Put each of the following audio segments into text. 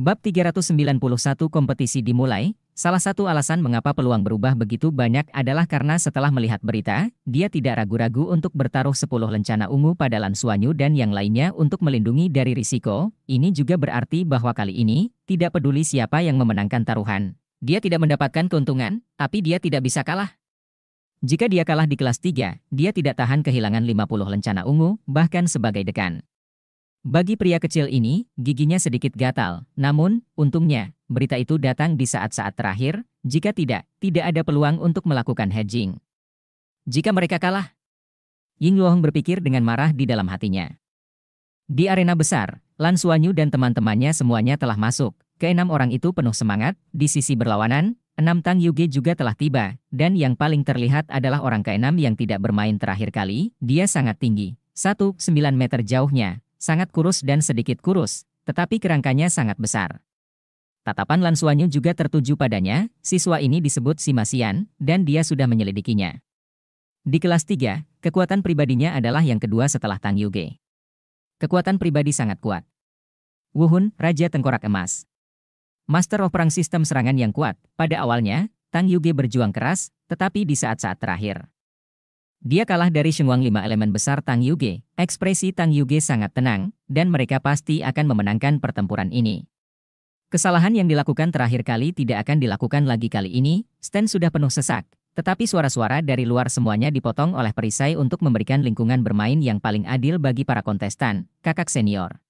Bab 391 kompetisi dimulai, salah satu alasan mengapa peluang berubah begitu banyak adalah karena setelah melihat berita, dia tidak ragu-ragu untuk bertaruh 10 lencana ungu pada Lansuanyu dan yang lainnya untuk melindungi dari risiko, ini juga berarti bahwa kali ini, tidak peduli siapa yang memenangkan taruhan. Dia tidak mendapatkan keuntungan, tapi dia tidak bisa kalah. Jika dia kalah di kelas 3, dia tidak tahan kehilangan 50 lencana ungu, bahkan sebagai dekan. Bagi pria kecil ini, giginya sedikit gatal. Namun, untungnya, berita itu datang di saat-saat terakhir. Jika tidak, tidak ada peluang untuk melakukan hedging. Jika mereka kalah, Ying Luohong berpikir dengan marah di dalam hatinya. Di arena besar, Lan Suanyu dan teman-temannya semuanya telah masuk. Keenam orang itu penuh semangat, di sisi berlawanan, enam Tang Yuge juga telah tiba, dan yang paling terlihat adalah orang keenam yang tidak bermain terakhir kali, dia sangat tinggi, 1,9 meter jauhnya, sangat kurus dan sedikit kurus, tetapi kerangkanya sangat besar. Tatapan Lansuanyu juga tertuju padanya, siswa ini disebut Simasian, dan dia sudah menyelidikinya. Di kelas 3, kekuatan pribadinya adalah yang kedua setelah Tang Yuge. Kekuatan pribadi sangat kuat. Wuhun, Raja Tengkorak Emas. Master of Perang Sistem Serangan yang kuat, pada awalnya, Tang Yuge berjuang keras, tetapi di saat-saat terakhir, dia kalah dari Shenguang lima elemen besar Tang Yuge. Ekspresi Tang Yuge sangat tenang, dan mereka pasti akan memenangkan pertempuran ini. Kesalahan yang dilakukan terakhir kali tidak akan dilakukan lagi kali ini, Stan sudah penuh sesak. Tetapi suara-suara dari luar semuanya dipotong oleh perisai untuk memberikan lingkungan bermain yang paling adil bagi para kontestan, kakak senior.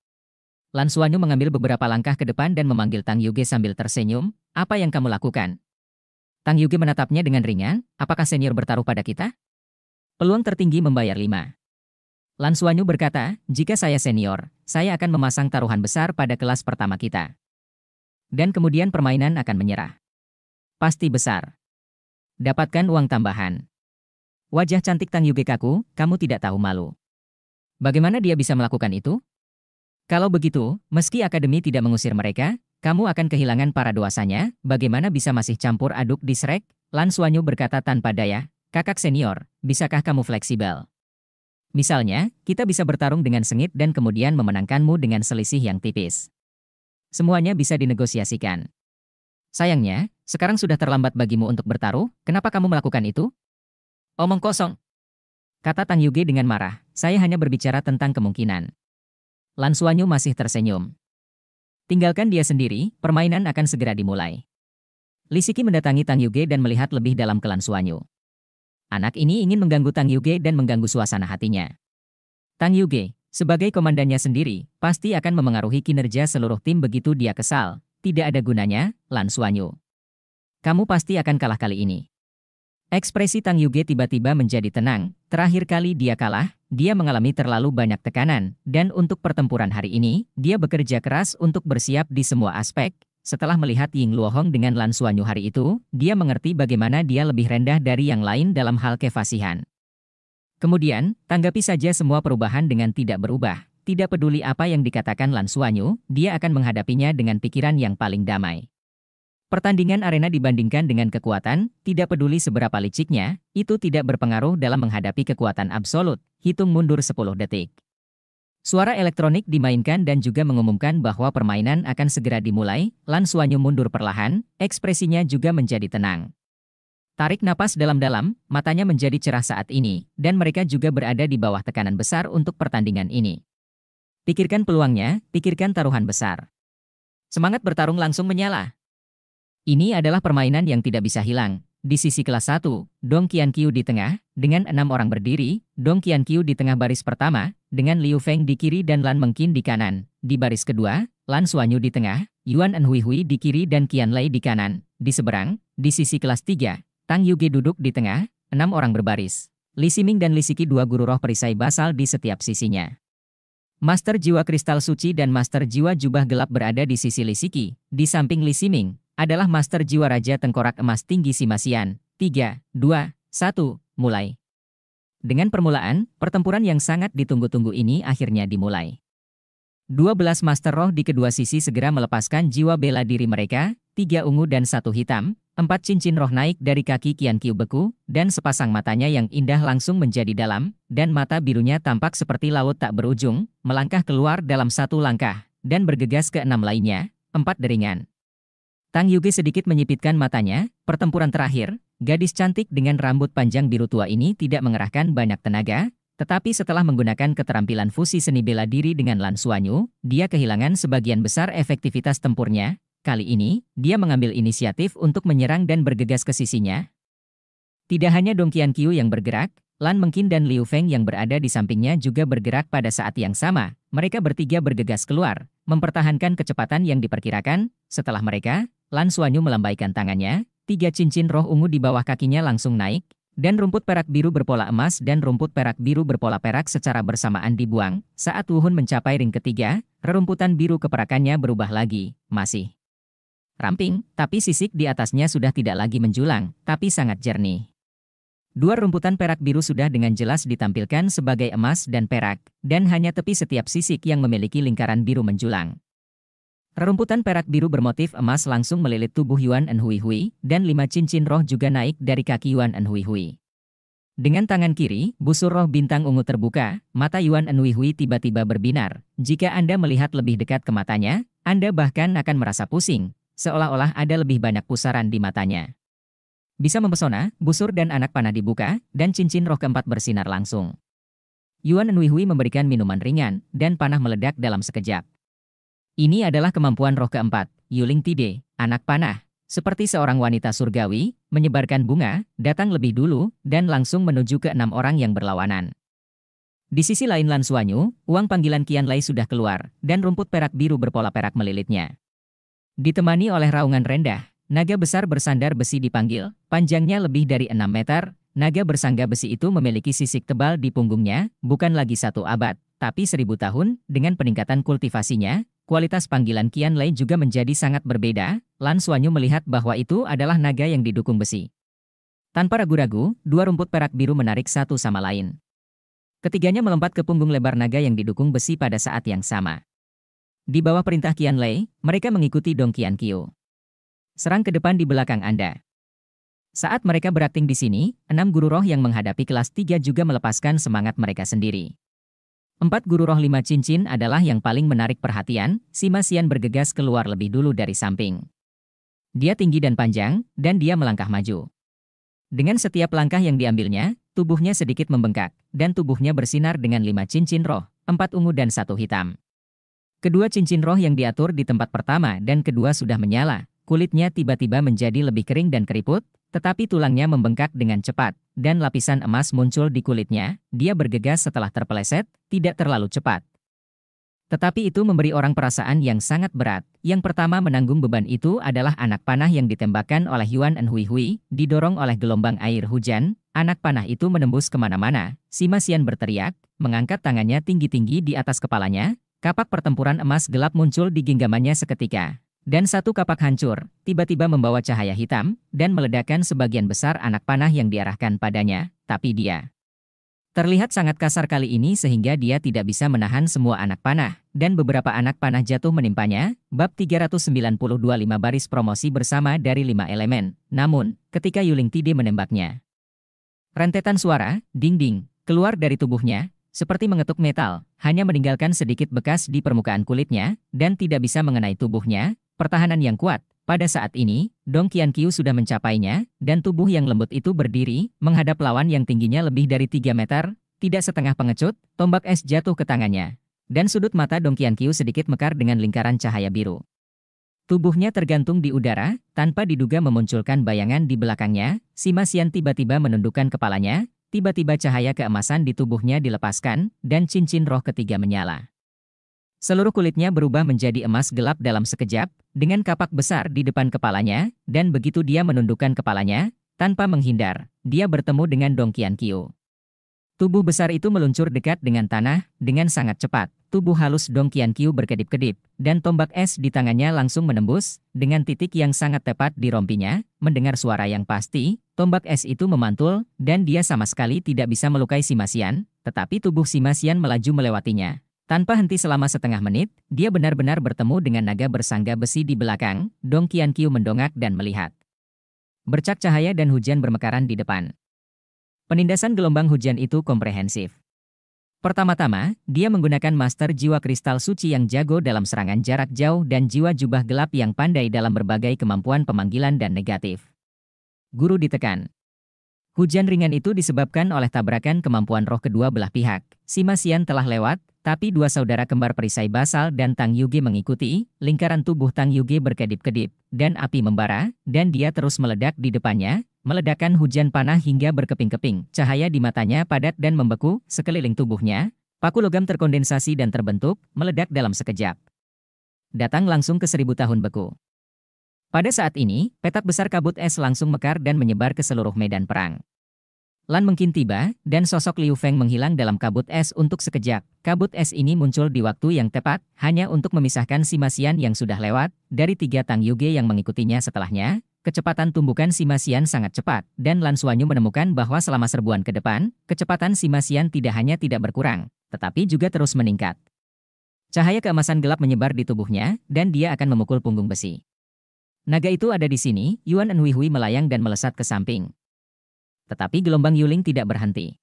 Lan Suanyu mengambil beberapa langkah ke depan dan memanggil Tang Yuge sambil tersenyum, apa yang kamu lakukan? Tang Yuge menatapnya dengan ringan, apakah senior bertaruh pada kita? Peluang tertinggi membayar 5. Lansuanyu berkata, jika saya senior, saya akan memasang taruhan besar pada kelas pertama kita. Dan kemudian permainan akan menyerah. Pasti besar. Dapatkan uang tambahan. Wajah cantik Tang Yuge kaku, kamu tidak tahu malu. Bagaimana dia bisa melakukan itu? Kalau begitu, meski akademi tidak mengusir mereka, kamu akan kehilangan para dewasanya, bagaimana bisa masih campur aduk di srek? Lan Suanyu berkata tanpa daya, Kakak senior, bisakah kamu fleksibel? Misalnya, kita bisa bertarung dengan sengit dan kemudian memenangkanmu dengan selisih yang tipis. Semuanya bisa dinegosiasikan. Sayangnya, sekarang sudah terlambat bagimu untuk bertaruh, kenapa kamu melakukan itu? Omong kosong. Kata Tang Yuge dengan marah, saya hanya berbicara tentang kemungkinan. Lan Suanyu masih tersenyum. Tinggalkan dia sendiri, permainan akan segera dimulai. Lisiki mendatangi Tang Yuge dan melihat lebih dalam ke Lan Suanyu. Anak ini ingin mengganggu Tang Yuge dan mengganggu suasana hatinya. Tang Yuge, sebagai komandannya sendiri, pasti akan memengaruhi kinerja seluruh tim begitu dia kesal. Tidak ada gunanya, Lan Suanyu. Kamu pasti akan kalah kali ini. Ekspresi Tang Yuge tiba-tiba menjadi tenang. Terakhir kali dia kalah, dia mengalami terlalu banyak tekanan, dan untuk pertempuran hari ini, dia bekerja keras untuk bersiap di semua aspek, setelah melihat Ying Luohong dengan Lan Suanyu hari itu, dia mengerti bagaimana dia lebih rendah dari yang lain dalam hal kefasihan. Kemudian, tanggapi saja semua perubahan dengan tidak berubah. Tidak peduli apa yang dikatakan Lan Suanyu, dia akan menghadapinya dengan pikiran yang paling damai. Pertandingan arena dibandingkan dengan kekuatan, tidak peduli seberapa liciknya, itu tidak berpengaruh dalam menghadapi kekuatan absolut. Hitung mundur 10 detik. Suara elektronik dimainkan dan juga mengumumkan bahwa permainan akan segera dimulai, Lan Suanyu mundur perlahan, ekspresinya juga menjadi tenang. Tarik napas dalam-dalam, matanya menjadi cerah saat ini, dan mereka juga berada di bawah tekanan besar untuk pertandingan ini. Pikirkan peluangnya, pikirkan taruhan besar. Semangat bertarung langsung menyala. Ini adalah permainan yang tidak bisa hilang, di sisi kelas 1, Dong Qian Qiu di tengah, dengan enam orang berdiri, Dong Qian Qiu di tengah baris pertama, dengan Liu Feng di kiri dan Lan Mengkin di kanan. Di baris kedua, Lan Suanyu di tengah, Yuan Enhuihui di kiri dan Qian Lei di kanan. Di seberang, di sisi kelas 3, Tang Yuge duduk di tengah, enam orang berbaris. Li Siming dan Li Siki dua guru roh perisai basal di setiap sisinya. Master Jiwa Kristal Suci dan Master Jiwa Jubah Gelap berada di sisi Li Siki. Di samping Li Siming, adalah Master Jiwa Raja Tengkorak Emas Tinggi Simasian. 3, 2, 1, mulai. Dengan permulaan, pertempuran yang sangat ditunggu-tunggu ini akhirnya dimulai. 12 Master Roh di kedua sisi segera melepaskan jiwa bela diri mereka, tiga ungu dan satu hitam, empat cincin roh naik dari kaki Kian Kiu beku, dan sepasang matanya yang indah langsung menjadi dalam, dan mata birunya tampak seperti laut tak berujung, melangkah keluar dalam satu langkah, dan bergegas ke enam lainnya, empat deringan. Tang Yugi sedikit menyipitkan matanya, pertempuran terakhir, Gadis cantik dengan rambut panjang biru tua ini tidak mengerahkan banyak tenaga, tetapi setelah menggunakan keterampilan fusi seni bela diri dengan Lan Suanyu, dia kehilangan sebagian besar efektivitas tempurnya. Kali ini, dia mengambil inisiatif untuk menyerang dan bergegas ke sisinya. Tidak hanya Dong Qianqiu yang bergerak, Lan Mengkin dan Liu Feng yang berada di sampingnya juga bergerak pada saat yang sama. Mereka bertiga bergegas keluar, mempertahankan kecepatan yang diperkirakan. Setelah mereka, Lan Suanyu melambaikan tangannya, Tiga cincin roh ungu di bawah kakinya langsung naik, dan rumput perak biru berpola emas dan rumput perak biru berpola perak secara bersamaan dibuang. Saat Wuhun mencapai ring ketiga, rerumputan biru keperakannya berubah lagi, masih ramping, tapi sisik di atasnya sudah tidak lagi menjulang, tapi sangat jernih. Dua rumputan perak biru sudah dengan jelas ditampilkan sebagai emas dan perak, dan hanya tepi setiap sisik yang memiliki lingkaran biru menjulang. Rerumputan perak biru bermotif emas langsung melilit tubuh Yuan En Hui Hui, dan lima cincin roh juga naik dari kaki Yuan En Hui Hui. Dengan tangan kiri, busur roh bintang ungu terbuka, mata Yuan En Hui Hui tiba-tiba berbinar. Jika Anda melihat lebih dekat ke matanya, Anda bahkan akan merasa pusing, seolah-olah ada lebih banyak pusaran di matanya. Bisa mempesona, busur dan anak panah dibuka, dan cincin roh keempat bersinar langsung. Yuan En Hui Hui memberikan minuman ringan, dan panah meledak dalam sekejap. Ini adalah kemampuan roh keempat, Yuling Tide, anak panah. Seperti seorang wanita surgawi, menyebarkan bunga, datang lebih dulu, dan langsung menuju ke enam orang yang berlawanan. Di sisi lain Lan Suanyu, uang panggilan Kian Lai sudah keluar, dan rumput perak biru berpola perak melilitnya. Ditemani oleh raungan rendah, naga besar bersandar besi dipanggil, panjangnya lebih dari enam meter, naga bersangga besi itu memiliki sisik tebal di punggungnya, bukan lagi satu abad, tapi seribu tahun, dengan peningkatan kultivasinya, kualitas panggilan Kian Lei juga menjadi sangat berbeda, Lan Suanyu melihat bahwa itu adalah naga yang didukung besi. Tanpa ragu-ragu, dua rumput perak biru menarik satu sama lain. Ketiganya melompat ke punggung lebar naga yang didukung besi pada saat yang sama. Di bawah perintah Kian Lei, mereka mengikuti Dong Kian Kyo. Serang ke depan di belakang Anda. Saat mereka berakting di sini, enam guru roh yang menghadapi kelas tiga juga melepaskan semangat mereka sendiri. Empat guru roh lima cincin adalah yang paling menarik perhatian, si Masian bergegas keluar lebih dulu dari samping. Dia tinggi dan panjang, dan dia melangkah maju. Dengan setiap langkah yang diambilnya, tubuhnya sedikit membengkak, dan tubuhnya bersinar dengan lima cincin roh, empat ungu dan satu hitam. Kedua cincin roh yang diatur di tempat pertama dan kedua sudah menyala, kulitnya tiba-tiba menjadi lebih kering dan keriput, tetapi tulangnya membengkak dengan cepat, dan lapisan emas muncul di kulitnya, dia bergegas setelah terpeleset, tidak terlalu cepat. Tetapi itu memberi orang perasaan yang sangat berat. Yang pertama menanggung beban itu adalah anak panah yang ditembakkan oleh Yuan En Hui Hui, didorong oleh gelombang air hujan. Anak panah itu menembus kemana-mana. Sima Xian berteriak, mengangkat tangannya tinggi-tinggi di atas kepalanya. Kapak pertempuran emas gelap muncul di genggamannya seketika. Dan satu kapak hancur, tiba-tiba membawa cahaya hitam, dan meledakkan sebagian besar anak panah yang diarahkan padanya, tapi dia terlihat sangat kasar kali ini sehingga dia tidak bisa menahan semua anak panah, dan beberapa anak panah jatuh menimpanya, bab 392 lima baris promosi bersama dari lima elemen. Namun, ketika Yuling Tide menembaknya, rentetan suara, ding-ding, keluar dari tubuhnya, seperti mengetuk metal, hanya meninggalkan sedikit bekas di permukaan kulitnya, dan tidak bisa mengenai tubuhnya, pertahanan yang kuat. Pada saat ini, Dong Qiankyu sudah mencapainya, dan tubuh yang lembut itu berdiri, menghadap lawan yang tingginya lebih dari 3 meter, tidak setengah pengecut, tombak es jatuh ke tangannya. Dan sudut mata Dong Qiankyu sedikit mekar dengan lingkaran cahaya biru. Tubuhnya tergantung di udara, tanpa diduga memunculkan bayangan di belakangnya, Sima Masian tiba-tiba menundukkan kepalanya, tiba-tiba cahaya keemasan di tubuhnya dilepaskan, dan cincin roh ketiga menyala. Seluruh kulitnya berubah menjadi emas gelap dalam sekejap, dengan kapak besar di depan kepalanya, dan begitu dia menundukkan kepalanya, tanpa menghindar, dia bertemu dengan Dong Qian Qiu. Tubuh besar itu meluncur dekat dengan tanah, dengan sangat cepat. Tubuh halus Dong Qian Qiu berkedip-kedip, dan tombak es di tangannya langsung menembus, dengan titik yang sangat tepat di rompinya, mendengar suara yang pasti, tombak es itu memantul, dan dia sama sekali tidak bisa melukai Simasian, tetapi tubuh Simasian melaju melewatinya, tanpa henti selama setengah menit, dia benar-benar bertemu dengan naga bersangga besi di belakang, Dong Qian Qiu mendongak dan melihat. Bercak cahaya dan hujan bermekaran di depan. Penindasan gelombang hujan itu komprehensif. Pertama-tama, dia menggunakan master jiwa kristal suci yang jago dalam serangan jarak jauh dan jiwa jubah gelap yang pandai dalam berbagai kemampuan pemanggilan dan negatif. Guru ditekan. Hujan ringan itu disebabkan oleh tabrakan kemampuan roh kedua belah pihak. Simasian telah lewat, tapi dua saudara kembar perisai basal dan Tang Yugi mengikuti, lingkaran tubuh Tang Yugi berkedip-kedip, dan api membara, dan dia terus meledak di depannya, meledakan hujan panah hingga berkeping-keping, cahaya di matanya padat dan membeku, sekeliling tubuhnya, paku logam terkondensasi dan terbentuk, meledak dalam sekejap. Datang langsung ke seribu tahun beku. Pada saat ini, petak besar kabut es langsung mekar dan menyebar ke seluruh medan perang. Lan Mengkin tiba, dan sosok Liu Feng menghilang dalam kabut es untuk sekejap. Kabut es ini muncul di waktu yang tepat, hanya untuk memisahkan si Masian yang sudah lewat, dari tiga Tang Yuge yang mengikutinya setelahnya. Kecepatan tumbukan si Masian sangat cepat, dan Lan Suanyu menemukan bahwa selama serbuan ke depan, kecepatan si Masian tidak hanya tidak berkurang, tetapi juga terus meningkat. Cahaya keemasan gelap menyebar di tubuhnya, dan dia akan memukul punggung besi. Naga itu ada di sini, Yuan Enhui Hui melayang dan melesat ke samping tetapi gelombang Yuling tidak berhenti.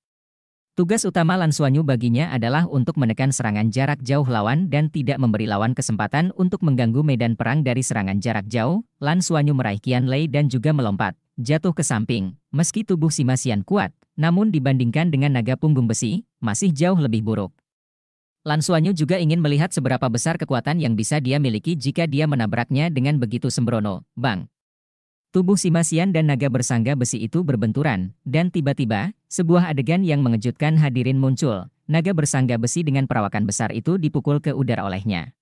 Tugas utama Lan Suanyu baginya adalah untuk menekan serangan jarak jauh lawan dan tidak memberi lawan kesempatan untuk mengganggu medan perang dari serangan jarak jauh. Lan Suanyu meraih Qian Lei dan juga melompat, jatuh ke samping. Meski tubuh si Masian kuat, namun dibandingkan dengan naga punggung besi, masih jauh lebih buruk. Lan Suanyu juga ingin melihat seberapa besar kekuatan yang bisa dia miliki jika dia menabraknya dengan begitu sembrono. Bang, Tubuh si Masian dan naga bersangga besi itu berbenturan, dan tiba-tiba, sebuah adegan yang mengejutkan hadirin muncul. Naga bersangga besi dengan perawakan besar itu dipukul ke udara olehnya.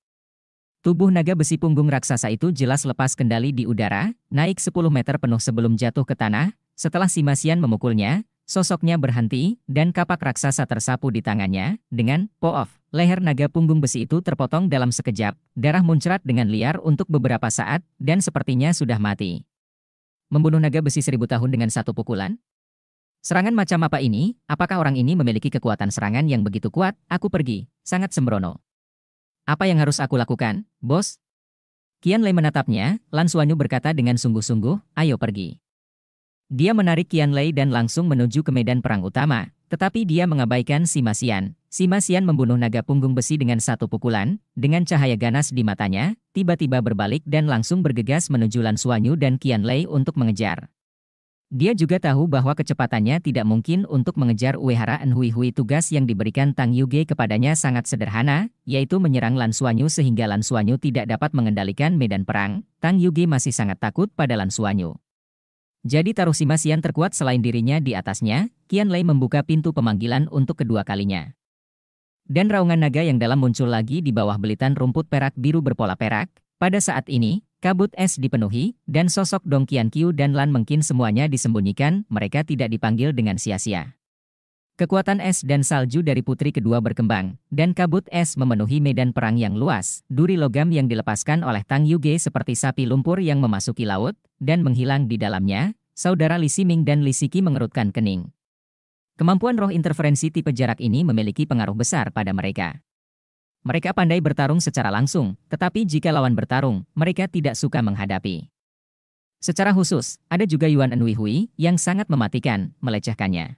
Tubuh naga besi punggung raksasa itu jelas lepas kendali di udara, naik 10 meter penuh sebelum jatuh ke tanah. Setelah si Masian memukulnya, sosoknya berhenti, dan kapak raksasa tersapu di tangannya, dengan po poof. Leher naga punggung besi itu terpotong dalam sekejap, darah muncrat dengan liar untuk beberapa saat, dan sepertinya sudah mati. Membunuh naga besi seribu tahun dengan satu pukulan? Serangan macam apa ini? Apakah orang ini memiliki kekuatan serangan yang begitu kuat? Aku pergi, sangat sembrono. Apa yang harus aku lakukan, bos? Kian Lei menatapnya, Lan Suanyu berkata dengan sungguh-sungguh, ayo pergi. Dia menarik Kian Lei dan langsung menuju ke medan perang utama, tetapi dia mengabaikan si Masian, Si Xian membunuh naga punggung besi dengan satu pukulan, dengan cahaya ganas di matanya, tiba-tiba berbalik dan langsung bergegas menuju Lan Suanyu dan Qian Lei untuk mengejar. Dia juga tahu bahwa kecepatannya tidak mungkin untuk mengejar Uehara Enhui Hui tugas yang diberikan Tang Yuge kepadanya sangat sederhana, yaitu menyerang Lan Suanyu sehingga Lan Suanyu tidak dapat mengendalikan medan perang, Tang Yuge masih sangat takut pada Lan Suanyu. Jadi taruh Sima Xian terkuat selain dirinya di atasnya, Qian Lei membuka pintu pemanggilan untuk kedua kalinya dan raungan naga yang dalam muncul lagi di bawah belitan rumput perak biru berpola perak. Pada saat ini, kabut es dipenuhi, dan sosok Dong Qiu dan Lan mungkin semuanya disembunyikan, mereka tidak dipanggil dengan sia-sia. Kekuatan es dan salju dari putri kedua berkembang, dan kabut es memenuhi medan perang yang luas, duri logam yang dilepaskan oleh Tang Yuge seperti sapi lumpur yang memasuki laut, dan menghilang di dalamnya, saudara Li Siming dan Li Siki mengerutkan kening. Kemampuan roh interferensi tipe jarak ini memiliki pengaruh besar pada mereka. Mereka pandai bertarung secara langsung, tetapi jika lawan bertarung, mereka tidak suka menghadapi. Secara khusus, ada juga Yuan Enui Hui yang sangat mematikan, melecehkannya.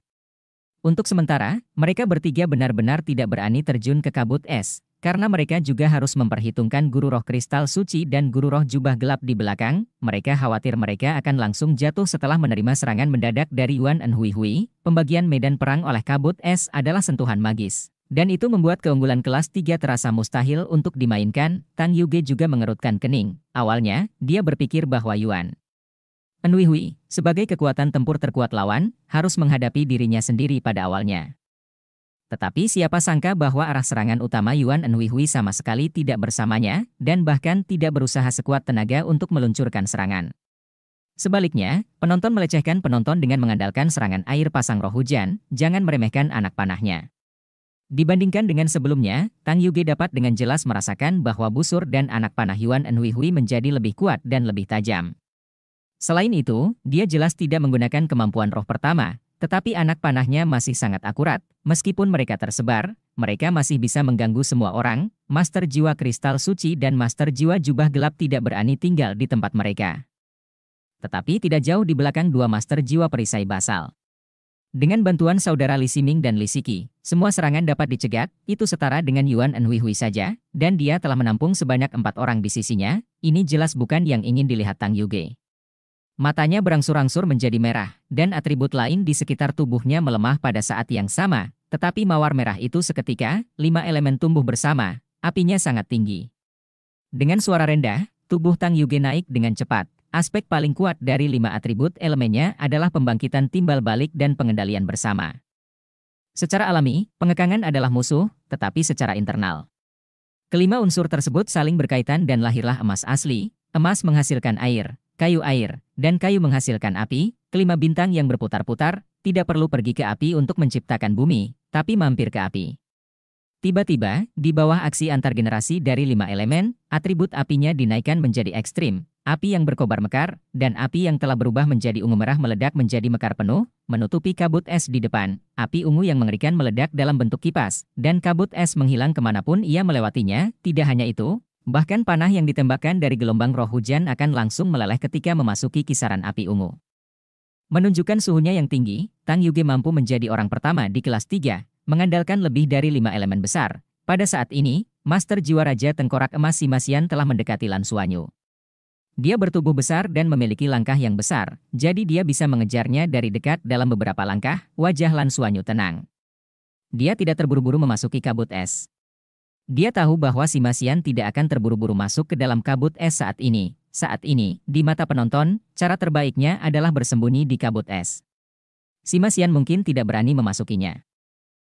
Untuk sementara, mereka bertiga benar-benar tidak berani terjun ke kabut es, karena mereka juga harus memperhitungkan guru roh kristal suci dan guru roh jubah gelap di belakang, mereka khawatir mereka akan langsung jatuh setelah menerima serangan mendadak dari Yuan En Hui. Pembagian medan perang oleh kabut es adalah sentuhan magis. Dan itu membuat keunggulan kelas 3 terasa mustahil untuk dimainkan, Tang Yuge juga mengerutkan kening. Awalnya, dia berpikir bahwa Yuan Hui Hui, sebagai kekuatan tempur terkuat lawan, harus menghadapi dirinya sendiri pada awalnya. Tetapi siapa sangka bahwa arah serangan utama Yuan Enhuihui sama sekali tidak bersamanya, dan bahkan tidak berusaha sekuat tenaga untuk meluncurkan serangan. Sebaliknya, penonton melecehkan penonton dengan mengandalkan serangan air pasang roh hujan, jangan meremehkan anak panahnya. Dibandingkan dengan sebelumnya, Tang Yuge dapat dengan jelas merasakan bahwa busur dan anak panah Yuan Enhuihui menjadi lebih kuat dan lebih tajam. Selain itu, dia jelas tidak menggunakan kemampuan roh pertama, tetapi anak panahnya masih sangat akurat, Meskipun mereka tersebar, mereka masih bisa mengganggu semua orang, Master Jiwa Kristal Suci dan Master Jiwa Jubah Gelap tidak berani tinggal di tempat mereka. Tetapi tidak jauh di belakang dua Master Jiwa Perisai Basal. Dengan bantuan saudara Li Siming dan Li Siki, semua serangan dapat dicegat, itu setara dengan Yuan Hui Hui saja, dan dia telah menampung sebanyak empat orang di sisinya, ini jelas bukan yang ingin dilihat Tang Yuge. Matanya berangsur-angsur menjadi merah, dan atribut lain di sekitar tubuhnya melemah pada saat yang sama, tetapi mawar merah itu seketika, lima elemen tumbuh bersama, apinya sangat tinggi. Dengan suara rendah, tubuh Tang Yuge naik dengan cepat. Aspek paling kuat dari lima atribut elemennya adalah pembangkitan timbal balik dan pengendalian bersama. Secara alami, pengekangan adalah musuh, tetapi secara internal. Kelima unsur tersebut saling berkaitan dan lahirlah emas asli. Emas menghasilkan air, kayu air, dan kayu menghasilkan api, kelima bintang yang berputar-putar, tidak perlu pergi ke api untuk menciptakan bumi, tapi mampir ke api. Tiba-tiba, di bawah aksi antar generasi dari lima elemen, atribut apinya dinaikkan menjadi ekstrim, api yang berkobar mekar, dan api yang telah berubah menjadi ungu merah meledak menjadi mekar penuh, menutupi kabut es di depan, api ungu yang mengerikan meledak dalam bentuk kipas, dan kabut es menghilang kemanapun ia melewatinya, tidak hanya itu, Bahkan panah yang ditembakkan dari gelombang roh hujan akan langsung meleleh ketika memasuki kisaran api ungu. Menunjukkan suhunya yang tinggi, Tang Yuge mampu menjadi orang pertama di kelas 3, mengandalkan lebih dari lima elemen besar. Pada saat ini, Master Jiwa Raja Tengkorak Emas Simasian telah mendekati Lan Suanyu. Dia bertubuh besar dan memiliki langkah yang besar, jadi dia bisa mengejarnya dari dekat dalam beberapa langkah, wajah Lan Suanyu tenang. Dia tidak terburu-buru memasuki kabut es. Dia tahu bahwa Simasian tidak akan terburu-buru masuk ke dalam kabut es saat ini, saat ini, di mata penonton, cara terbaiknya adalah bersembunyi di kabut es. Simasian mungkin tidak berani memasukinya.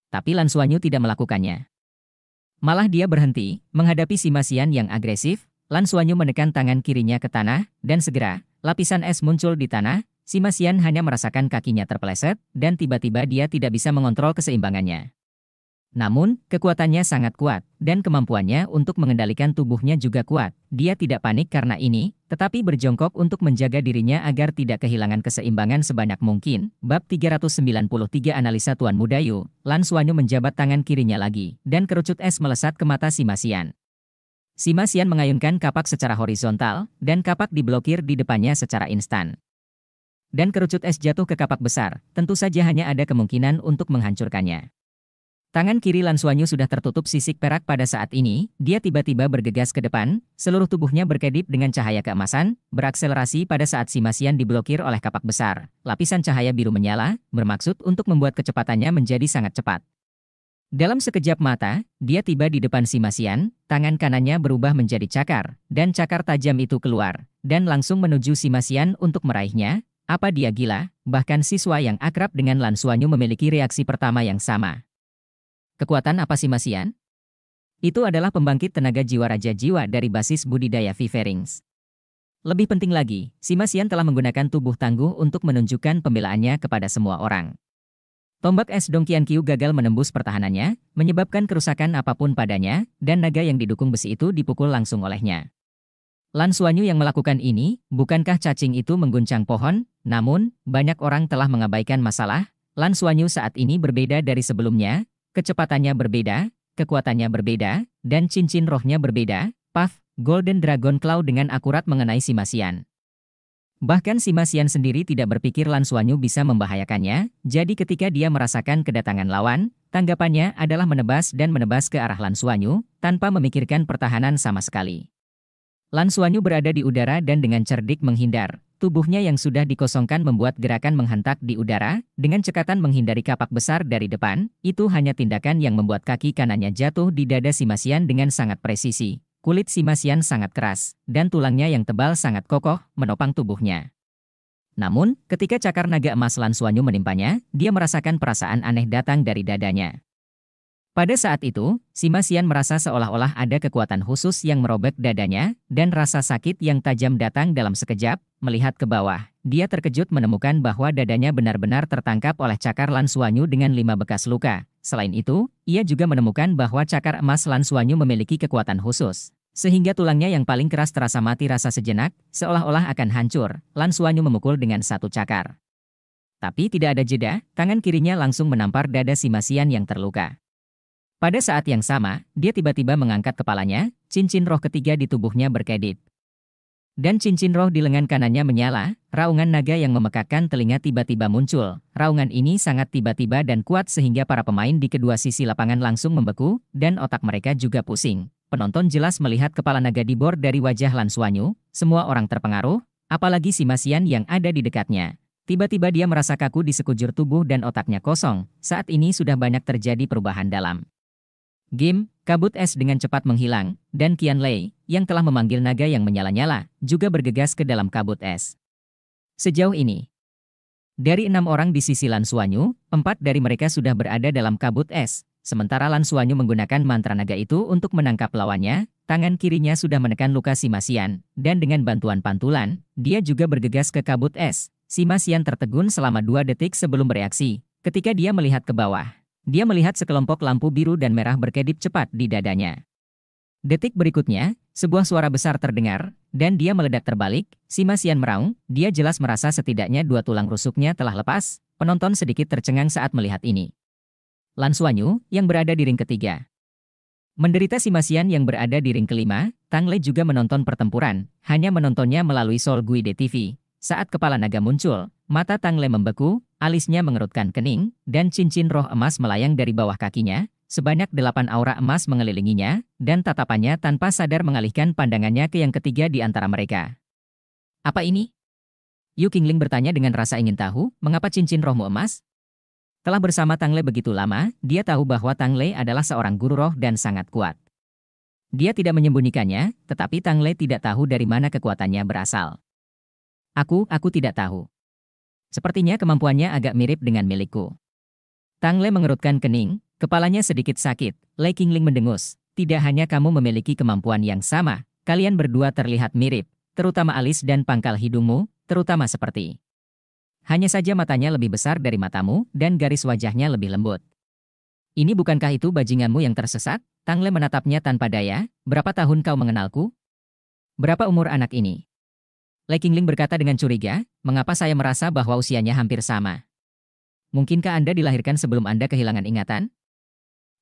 Tapi Lansuanyu tidak melakukannya. Malah dia berhenti, menghadapi Simasian yang agresif, Lansuanyu menekan tangan kirinya ke tanah, dan segera, lapisan es muncul di tanah, Simasian hanya merasakan kakinya terpeleset, dan tiba-tiba dia tidak bisa mengontrol keseimbangannya. Namun, kekuatannya sangat kuat, dan kemampuannya untuk mengendalikan tubuhnya juga kuat. Dia tidak panik karena ini, tetapi berjongkok untuk menjaga dirinya agar tidak kehilangan keseimbangan sebanyak mungkin. Bab 393 Analisa Tuan Mudayu, Lan Suanyu menjabat tangan kirinya lagi, dan kerucut es melesat ke mata si Si Simasian mengayunkan kapak secara horizontal, dan kapak diblokir di depannya secara instan dan kerucut es jatuh ke kapak besar, tentu saja hanya ada kemungkinan untuk menghancurkannya. Tangan kiri Lansuanyu sudah tertutup sisik perak pada saat ini, dia tiba-tiba bergegas ke depan, seluruh tubuhnya berkedip dengan cahaya keemasan, berakselerasi pada saat si Masian diblokir oleh kapak besar. Lapisan cahaya biru menyala, bermaksud untuk membuat kecepatannya menjadi sangat cepat. Dalam sekejap mata, dia tiba di depan si Masian, tangan kanannya berubah menjadi cakar, dan cakar tajam itu keluar, dan langsung menuju si Masian untuk meraihnya. Apa dia gila? Bahkan siswa yang akrab dengan Lansuanyu memiliki reaksi pertama yang sama. Kekuatan apa sih Masian? Itu adalah pembangkit tenaga jiwa raja jiwa dari basis budidaya Viverings. Lebih penting lagi, si Masian telah menggunakan tubuh tangguh untuk menunjukkan pembelaannya kepada semua orang. Tombak es Dongkian Qiu gagal menembus pertahanannya, menyebabkan kerusakan apapun padanya, dan naga yang didukung besi itu dipukul langsung olehnya. Lan Suanyu yang melakukan ini, bukankah cacing itu mengguncang pohon? Namun, banyak orang telah mengabaikan masalah. Lan Suanyu saat ini berbeda dari sebelumnya, Kecepatannya berbeda, kekuatannya berbeda, dan cincin rohnya berbeda, Puff, Golden Dragon Claw dengan akurat mengenai Simasian. Bahkan Simasian sendiri tidak berpikir Lan Suanyu bisa membahayakannya, jadi ketika dia merasakan kedatangan lawan, tanggapannya adalah menebas dan menebas ke arah Lan Suanyu, tanpa memikirkan pertahanan sama sekali. Lan Suanyu berada di udara dan dengan cerdik menghindar, Tubuhnya yang sudah dikosongkan membuat gerakan menghentak di udara, dengan cekatan menghindari kapak besar dari depan, itu hanya tindakan yang membuat kaki kanannya jatuh di dada Simasian dengan sangat presisi. Kulit Simasian sangat keras, dan tulangnya yang tebal sangat kokoh, menopang tubuhnya. Namun, ketika cakar naga emas Lan menimpanya, dia merasakan perasaan aneh datang dari dadanya. Pada saat itu, Sima Xian merasa seolah-olah ada kekuatan khusus yang merobek dadanya, dan rasa sakit yang tajam datang dalam sekejap, melihat ke bawah. Dia terkejut menemukan bahwa dadanya benar-benar tertangkap oleh cakar Lansuanyu dengan lima bekas luka. Selain itu, ia juga menemukan bahwa cakar emas Lansuanyu memiliki kekuatan khusus. Sehingga tulangnya yang paling keras terasa mati rasa sejenak, seolah-olah akan hancur. Lansuanyu memukul dengan satu cakar. Tapi tidak ada jeda, tangan kirinya langsung menampar dada Simasian yang terluka. Pada saat yang sama, dia tiba-tiba mengangkat kepalanya, cincin roh ketiga di tubuhnya berkedip. Dan cincin roh di lengan kanannya menyala, raungan naga yang memekakan telinga tiba-tiba muncul. Raungan ini sangat tiba-tiba dan kuat sehingga para pemain di kedua sisi lapangan langsung membeku, dan otak mereka juga pusing. Penonton jelas melihat kepala naga dibor dari wajah Lansuanyu, semua orang terpengaruh, apalagi si Masian yang ada di dekatnya. Tiba-tiba dia merasa kaku di sekujur tubuh dan otaknya kosong, saat ini sudah banyak terjadi perubahan dalam. Game kabut es dengan cepat menghilang, dan Kian Lei, yang telah memanggil naga yang menyala-nyala, juga bergegas ke dalam kabut es. Sejauh ini, dari enam orang di sisi Lan Suanyu, empat dari mereka sudah berada dalam kabut es, sementara Lan Suanyu menggunakan mantra naga itu untuk menangkap lawannya, tangan kirinya sudah menekan luka Masian, dan dengan bantuan pantulan, dia juga bergegas ke kabut es. Masian tertegun selama dua detik sebelum bereaksi, ketika dia melihat ke bawah. Dia melihat sekelompok lampu biru dan merah berkedip cepat di dadanya. Detik berikutnya, sebuah suara besar terdengar, dan dia meledak terbalik, si Masian meraung, dia jelas merasa setidaknya dua tulang rusuknya telah lepas, penonton sedikit tercengang saat melihat ini. Lan Suanyu, yang berada di ring ketiga. Menderita si Masian yang berada di ring kelima, Tang Le juga menonton pertempuran, hanya menontonnya melalui Sol Guide TV. Saat kepala naga muncul, mata Tang Le membeku, alisnya mengerutkan kening, dan cincin roh emas melayang dari bawah kakinya, sebanyak delapan aura emas mengelilinginya, dan tatapannya tanpa sadar mengalihkan pandangannya ke yang ketiga di antara mereka. Apa ini? Yu Qingling bertanya dengan rasa ingin tahu, mengapa cincin rohmu emas? Telah bersama Tang Le begitu lama, dia tahu bahwa Tang Le adalah seorang guru roh dan sangat kuat. Dia tidak menyembunyikannya, tetapi Tang Le tidak tahu dari mana kekuatannya berasal. Aku, aku tidak tahu. Sepertinya kemampuannya agak mirip dengan milikku. Tang Le mengerutkan kening, kepalanya sedikit sakit. Lei Qingling mendengus. Tidak hanya kamu memiliki kemampuan yang sama, kalian berdua terlihat mirip, terutama alis dan pangkal hidungmu, terutama seperti. Hanya saja matanya lebih besar dari matamu dan garis wajahnya lebih lembut. Ini bukankah itu bajinganmu yang tersesat? Tang Le menatapnya tanpa daya, berapa tahun kau mengenalku? Berapa umur anak ini? Lei Ling berkata dengan curiga, mengapa saya merasa bahwa usianya hampir sama? Mungkinkah Anda dilahirkan sebelum Anda kehilangan ingatan?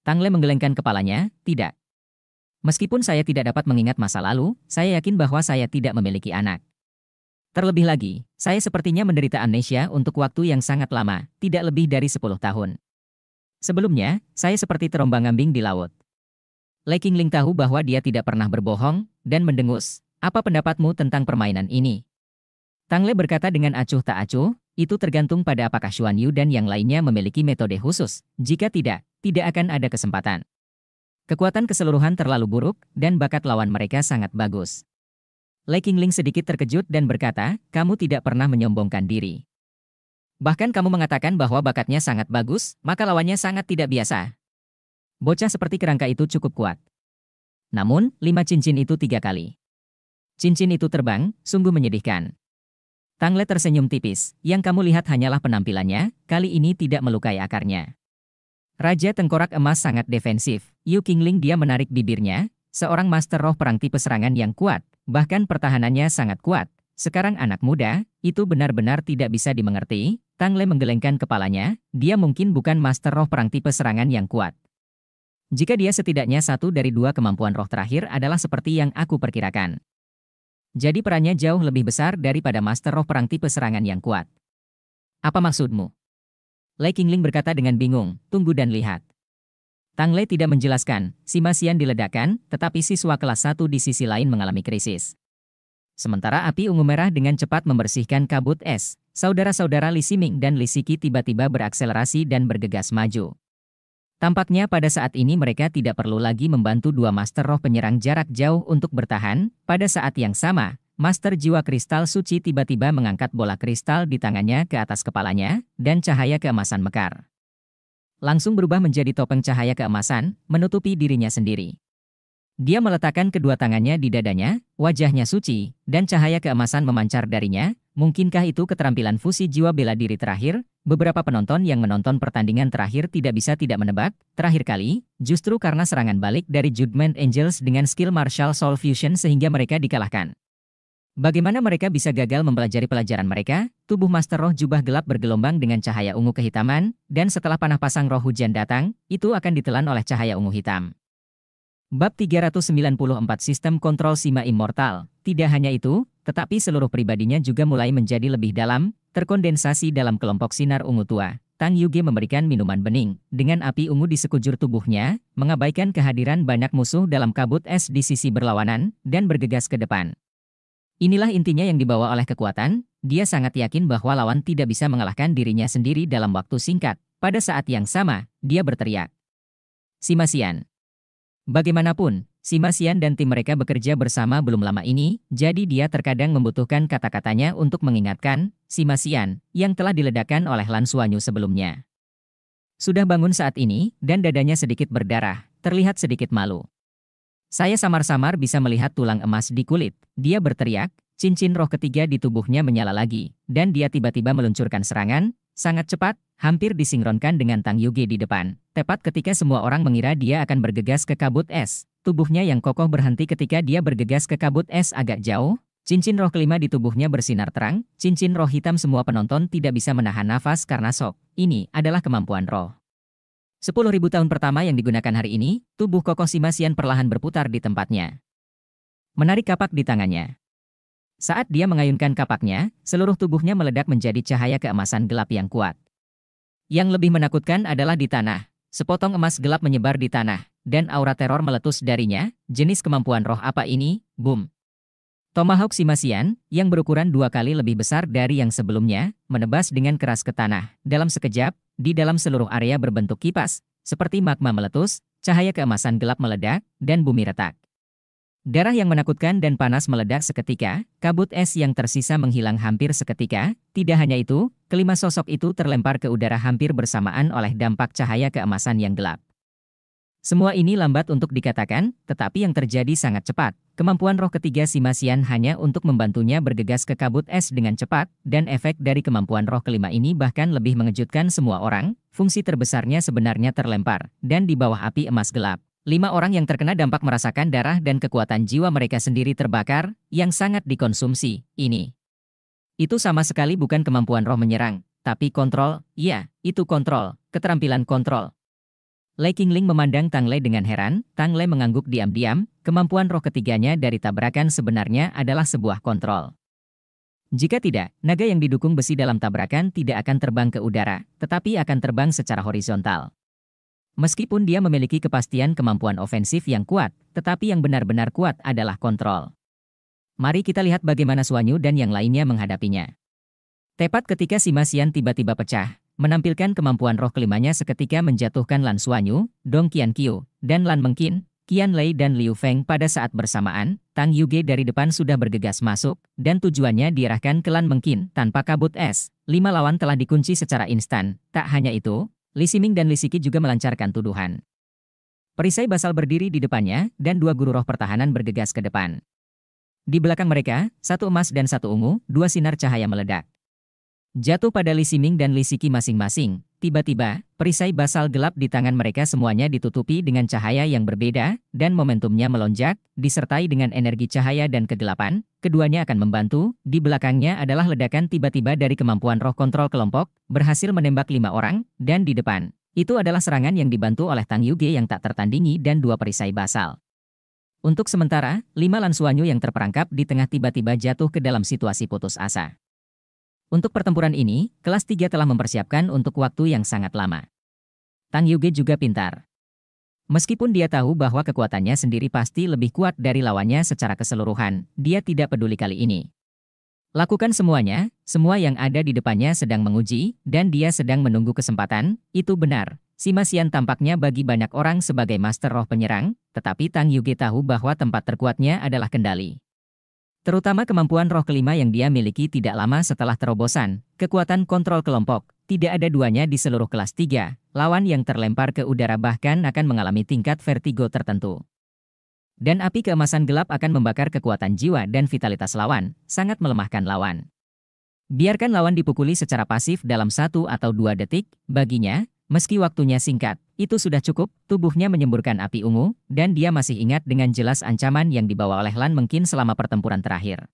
Tang Le menggelengkan kepalanya, tidak. Meskipun saya tidak dapat mengingat masa lalu, saya yakin bahwa saya tidak memiliki anak. Terlebih lagi, saya sepertinya menderita amnesia untuk waktu yang sangat lama, tidak lebih dari 10 tahun. Sebelumnya, saya seperti terombang-ambing di laut. Lei Qingling tahu bahwa dia tidak pernah berbohong, dan mendengus, apa pendapatmu tentang permainan ini? Tang Le berkata dengan acuh tak acuh, itu tergantung pada apakah Xuan Yu dan yang lainnya memiliki metode khusus. Jika tidak, tidak akan ada kesempatan. Kekuatan keseluruhan terlalu buruk dan bakat lawan mereka sangat bagus. Lei Qingling sedikit terkejut dan berkata, kamu tidak pernah menyombongkan diri. Bahkan kamu mengatakan bahwa bakatnya sangat bagus, maka lawannya sangat tidak biasa. Bocah seperti kerangka itu cukup kuat. Namun, lima cincin itu tiga kali. Cincin itu terbang, sungguh menyedihkan. Tang Le tersenyum tipis, yang kamu lihat hanyalah penampilannya, kali ini tidak melukai akarnya. Raja Tengkorak Emas sangat defensif, Yu Qingling dia menarik bibirnya, seorang master roh perang tipe serangan yang kuat, bahkan pertahanannya sangat kuat. Sekarang anak muda, itu benar-benar tidak bisa dimengerti, Tang Le menggelengkan kepalanya, dia mungkin bukan master roh perang tipe serangan yang kuat. Jika dia setidaknya satu dari dua kemampuan roh terakhir adalah seperti yang aku perkirakan. Jadi perannya jauh lebih besar daripada Master Roh perang tipe serangan yang kuat. Apa maksudmu? Lei Qingling berkata dengan bingung, tunggu dan lihat. Tang Lei tidak menjelaskan, si Masian diledakkan, tetapi siswa kelas 1 di sisi lain mengalami krisis. Sementara api ungu merah dengan cepat membersihkan kabut es, saudara-saudara Li Siming dan Li Siki tiba-tiba berakselerasi dan bergegas maju. Tampaknya pada saat ini mereka tidak perlu lagi membantu dua master roh penyerang jarak jauh untuk bertahan. Pada saat yang sama, master jiwa kristal suci tiba-tiba mengangkat bola kristal di tangannya ke atas kepalanya, dan cahaya keemasan mekar. Langsung berubah menjadi topeng cahaya keemasan, menutupi dirinya sendiri. Dia meletakkan kedua tangannya di dadanya, wajahnya suci, dan cahaya keemasan memancar darinya, Mungkinkah itu keterampilan fusi jiwa bela diri terakhir? Beberapa penonton yang menonton pertandingan terakhir tidak bisa tidak menebak, terakhir kali, justru karena serangan balik dari Judgment Angels dengan skill martial soul fusion sehingga mereka dikalahkan. Bagaimana mereka bisa gagal mempelajari pelajaran mereka? Tubuh Master Roh Jubah gelap bergelombang dengan cahaya ungu kehitaman, dan setelah panah pasang roh hujan datang, itu akan ditelan oleh cahaya ungu hitam. Bab 394 Sistem Kontrol Sima Immortal Tidak hanya itu, tetapi seluruh pribadinya juga mulai menjadi lebih dalam, terkondensasi dalam kelompok sinar ungu tua. Tang Yuge memberikan minuman bening, dengan api ungu di sekujur tubuhnya, mengabaikan kehadiran banyak musuh dalam kabut es di sisi berlawanan, dan bergegas ke depan. Inilah intinya yang dibawa oleh kekuatan, dia sangat yakin bahwa lawan tidak bisa mengalahkan dirinya sendiri dalam waktu singkat. Pada saat yang sama, dia berteriak. Simasian. Bagaimanapun, Si Masian dan tim mereka bekerja bersama belum lama ini, jadi dia terkadang membutuhkan kata-katanya untuk mengingatkan si Masian yang telah diledakkan oleh Lan Suanyu sebelumnya. Sudah bangun saat ini, dan dadanya sedikit berdarah, terlihat sedikit malu. Saya samar-samar bisa melihat tulang emas di kulit. Dia berteriak, cincin roh ketiga di tubuhnya menyala lagi, dan dia tiba-tiba meluncurkan serangan, sangat cepat, hampir disinkronkan dengan Tang Yuge di depan. Tepat ketika semua orang mengira dia akan bergegas ke kabut es, Tubuhnya yang kokoh berhenti ketika dia bergegas ke kabut es agak jauh. Cincin roh kelima di tubuhnya bersinar terang, cincin roh hitam semua penonton tidak bisa menahan nafas karena sok. Ini adalah kemampuan roh. 10.000 tahun pertama yang digunakan hari ini, tubuh kokoh Simasian perlahan berputar di tempatnya. Menarik kapak di tangannya. Saat dia mengayunkan kapaknya, seluruh tubuhnya meledak menjadi cahaya keemasan gelap yang kuat. Yang lebih menakutkan adalah di tanah. Sepotong emas gelap menyebar di tanah dan aura teror meletus darinya, jenis kemampuan roh apa ini, boom. Tomahawk Simasian, yang berukuran dua kali lebih besar dari yang sebelumnya, menebas dengan keras ke tanah. Dalam sekejap, di dalam seluruh area berbentuk kipas, seperti magma meletus, cahaya keemasan gelap meledak, dan bumi retak. Darah yang menakutkan dan panas meledak seketika, kabut es yang tersisa menghilang hampir seketika. Tidak hanya itu, kelima sosok itu terlempar ke udara hampir bersamaan oleh dampak cahaya keemasan yang gelap. Semua ini lambat untuk dikatakan, tetapi yang terjadi sangat cepat. Kemampuan roh ketiga Simasian hanya untuk membantunya bergegas ke kabut es dengan cepat, dan efek dari kemampuan roh kelima ini bahkan lebih mengejutkan semua orang, fungsi terbesarnya sebenarnya terlempar, dan di bawah api emas gelap. Lima orang yang terkena dampak merasakan darah dan kekuatan jiwa mereka sendiri terbakar, yang sangat dikonsumsi, ini. Itu sama sekali bukan kemampuan roh menyerang, tapi kontrol, Iya, itu kontrol, keterampilan kontrol, Lei Qingling memandang Tang Lei dengan heran, Tang Lei mengangguk diam-diam, kemampuan roh ketiganya dari tabrakan sebenarnya adalah sebuah kontrol. Jika tidak, naga yang didukung besi dalam tabrakan tidak akan terbang ke udara, tetapi akan terbang secara horizontal. Meskipun dia memiliki kepastian kemampuan ofensif yang kuat, tetapi yang benar-benar kuat adalah kontrol. Mari kita lihat bagaimana Suanyu dan yang lainnya menghadapinya. Tepat ketika si Masian tiba-tiba pecah, Menampilkan kemampuan roh kelimanya seketika menjatuhkan Lan Suanyu, Dong Qian Qiu, dan Lan Mengqin, Qian Lei dan Liu Feng pada saat bersamaan, Tang Yuge dari depan sudah bergegas masuk, dan tujuannya diarahkan ke Lan Mengqin tanpa kabut es. Lima lawan telah dikunci secara instan. Tak hanya itu, Li Siming dan Li Siki juga melancarkan tuduhan. Perisai basal berdiri di depannya, dan dua guru roh pertahanan bergegas ke depan. Di belakang mereka, satu emas dan satu ungu, dua sinar cahaya meledak. Jatuh pada Li Siming dan Li Siki masing-masing. Tiba-tiba, perisai basal gelap di tangan mereka semuanya ditutupi dengan cahaya yang berbeda, dan momentumnya melonjak, disertai dengan energi cahaya dan kegelapan. Keduanya akan membantu, di belakangnya adalah ledakan tiba-tiba dari kemampuan roh kontrol kelompok, berhasil menembak lima orang, dan di depan. Itu adalah serangan yang dibantu oleh Tang Yuge yang tak tertandingi dan dua perisai basal. Untuk sementara, lima Lansuanyu yang terperangkap di tengah tiba-tiba jatuh ke dalam situasi putus asa. Untuk pertempuran ini, kelas 3 telah mempersiapkan untuk waktu yang sangat lama. Tang Yuge juga pintar. Meskipun dia tahu bahwa kekuatannya sendiri pasti lebih kuat dari lawannya secara keseluruhan, dia tidak peduli kali ini. Lakukan semuanya, semua yang ada di depannya sedang menguji, dan dia sedang menunggu kesempatan, itu benar. Sima Xian tampaknya bagi banyak orang sebagai master roh penyerang, tetapi Tang Yuge tahu bahwa tempat terkuatnya adalah kendali. Terutama kemampuan roh kelima yang dia miliki tidak lama setelah terobosan, kekuatan kontrol kelompok, tidak ada duanya di seluruh kelas 3, lawan yang terlempar ke udara bahkan akan mengalami tingkat vertigo tertentu. Dan api keemasan gelap akan membakar kekuatan jiwa dan vitalitas lawan, sangat melemahkan lawan. Biarkan lawan dipukuli secara pasif dalam satu atau dua detik, baginya, meski waktunya singkat, itu sudah cukup, tubuhnya menyemburkan api ungu, dan dia masih ingat dengan jelas ancaman yang dibawa oleh Lan Mengkin selama pertempuran terakhir.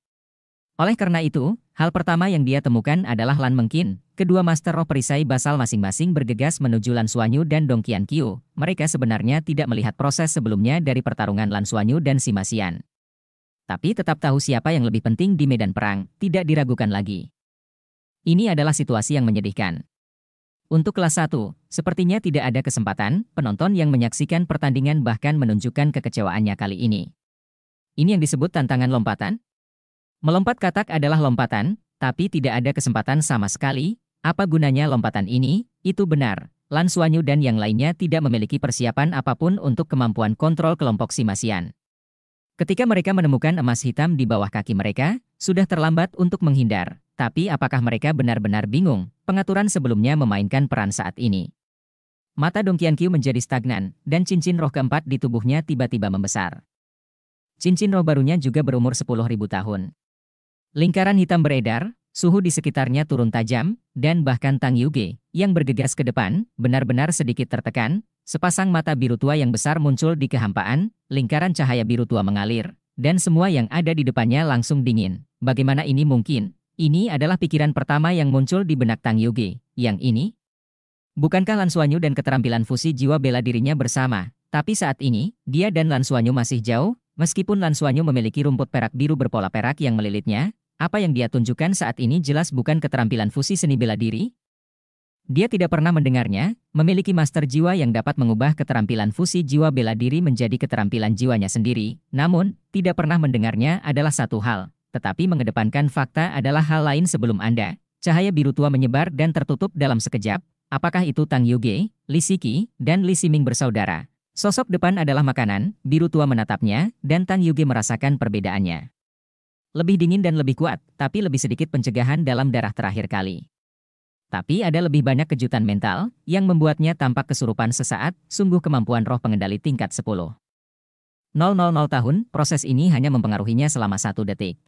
Oleh karena itu, hal pertama yang dia temukan adalah Lan Mengkin. Kedua Master Roh Perisai Basal masing-masing bergegas menuju Lan Suanyu dan Dong Qian Qiu. Mereka sebenarnya tidak melihat proses sebelumnya dari pertarungan Lan Suanyu dan Simasian. Tapi tetap tahu siapa yang lebih penting di medan perang, tidak diragukan lagi. Ini adalah situasi yang menyedihkan. Untuk kelas 1, sepertinya tidak ada kesempatan, penonton yang menyaksikan pertandingan bahkan menunjukkan kekecewaannya kali ini. Ini yang disebut tantangan lompatan? Melompat katak adalah lompatan, tapi tidak ada kesempatan sama sekali, apa gunanya lompatan ini, itu benar. Lan Suanyu dan yang lainnya tidak memiliki persiapan apapun untuk kemampuan kontrol kelompok Simasian. Ketika mereka menemukan emas hitam di bawah kaki mereka, sudah terlambat untuk menghindar. Tapi apakah mereka benar-benar bingung? Pengaturan sebelumnya memainkan peran saat ini. Mata Dong Qiu menjadi stagnan, dan cincin roh keempat di tubuhnya tiba-tiba membesar. Cincin roh barunya juga berumur 10.000 tahun. Lingkaran hitam beredar, suhu di sekitarnya turun tajam, dan bahkan Tang Yuge, yang bergegas ke depan, benar-benar sedikit tertekan, sepasang mata biru tua yang besar muncul di kehampaan, lingkaran cahaya biru tua mengalir, dan semua yang ada di depannya langsung dingin. Bagaimana ini mungkin? Ini adalah pikiran pertama yang muncul di benak Tang Yuge. yang ini? Bukankah Lan Suanyu dan keterampilan fusi jiwa bela dirinya bersama, tapi saat ini, dia dan Lan Suanyu masih jauh, meskipun Lan Suanyu memiliki rumput perak biru berpola perak yang melilitnya, apa yang dia tunjukkan saat ini jelas bukan keterampilan fusi seni bela diri? Dia tidak pernah mendengarnya, memiliki master jiwa yang dapat mengubah keterampilan fusi jiwa bela diri menjadi keterampilan jiwanya sendiri, namun, tidak pernah mendengarnya adalah satu hal, tetapi mengedepankan fakta adalah hal lain sebelum Anda. Cahaya biru tua menyebar dan tertutup dalam sekejap. Apakah itu Tang Yuge, Li Siki, dan Li Siming bersaudara? Sosok depan adalah makanan, biru tua menatapnya, dan Tang Yuge merasakan perbedaannya. Lebih dingin dan lebih kuat, tapi lebih sedikit pencegahan dalam darah terakhir kali. Tapi ada lebih banyak kejutan mental, yang membuatnya tampak kesurupan sesaat, sungguh kemampuan roh pengendali tingkat 10. 000 tahun, proses ini hanya mempengaruhinya selama satu detik.